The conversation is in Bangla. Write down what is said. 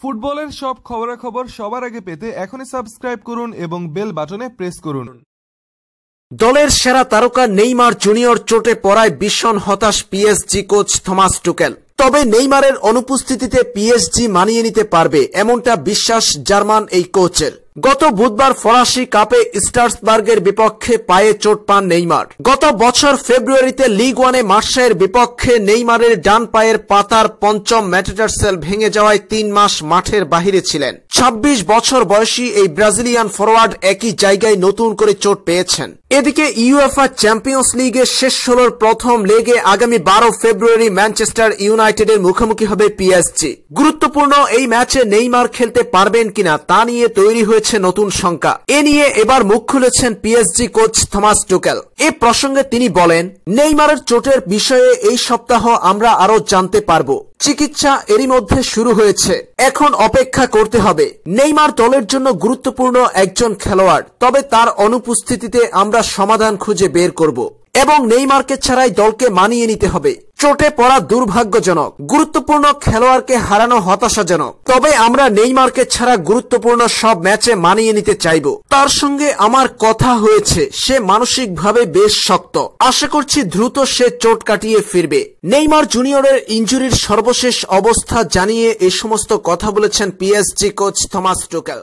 ফুটবলের সব খবরাখবর সবার আগে পেতে এখনই সাবস্ক্রাইব করুন এবং বেল বাটনে প্রেস করুন দলের সেরা তারকা নেইমার জুনিয়র চোটে পড়ায় ভীষণ হতাশ পিএসজি কোচ থমাস টুকেল তবে নেইমারের অনুপস্থিতিতে পিএসজি মানিয়ে নিতে পারবে এমনটা বিশ্বাস জার্মান এই কোচের গত বুধবার ফরাসি কাপে স্টার্সবার্গের বিপক্ষে পায়ে চোট পান নেইমার গত বছর ফেব্রুয়ারিতে লিগ ওয়ানে মার্শায়ের বিপক্ষে নেইমারের ডান পায়ের পাতার পঞ্চম সেল ভেঙে যাওয়ায় তিন মাস মাঠের বাহিরে ছিলেন ২৬ বছর বয়সী এই ব্রাজিলিয়ান ফরওয়ার্ড একই জায়গায় নতুন করে চোট পেয়েছেন এদিকে ইউএফআ চ্যাম্পিয়ন্স লিগের শেষ ষোলোর প্রথম লেগে আগামী বারো ফেব্রুয়ারি ম্যানচেস্টার ইউনাইটেড ইউনাইটেডের মুখোমুখি হবে পিএসজি গুরুত্বপূর্ণ এই ম্যাচে নেইমার খেলতে পারবেন কিনা তা নিয়ে তৈরি হয়েছে নতুন শঙ্কা এ নিয়ে এবার মুখ খুলেছেন পিএসজি কোচ থমাস টুকেল এ প্রসঙ্গে তিনি বলেন নেইমারের চোটের বিষয়ে এই সপ্তাহ আমরা আরো জানতে পারব চিকিৎসা এরই মধ্যে শুরু হয়েছে এখন অপেক্ষা করতে হবে নেইমার দলের জন্য গুরুত্বপূর্ণ একজন খেলোয়াড় তবে তার অনুপস্থিতিতে আমরা সমাধান খুঁজে বের করব এবং নেইমারকে ছাড়াই দলকে মানিয়ে নিতে হবে চোটে পড়া দুর্ভাগ্যজনক গুরুত্বপূর্ণ খেলোয়াড়কে হারানো হতাশাজনক তবে আমরা নেইমারকে ছাড়া গুরুত্বপূর্ণ সব ম্যাচে মানিয়ে নিতে চাইব তার সঙ্গে আমার কথা হয়েছে সে মানসিকভাবে বেশ শক্ত আশা করছি দ্রুত সে চোট কাটিয়ে ফিরবে নেইমার জুনিয়রের ইঞ্জুরির সর্বশেষ অবস্থা জানিয়ে এ সমস্ত কথা বলেছেন পিএসজি কোচ থমাস টোকেল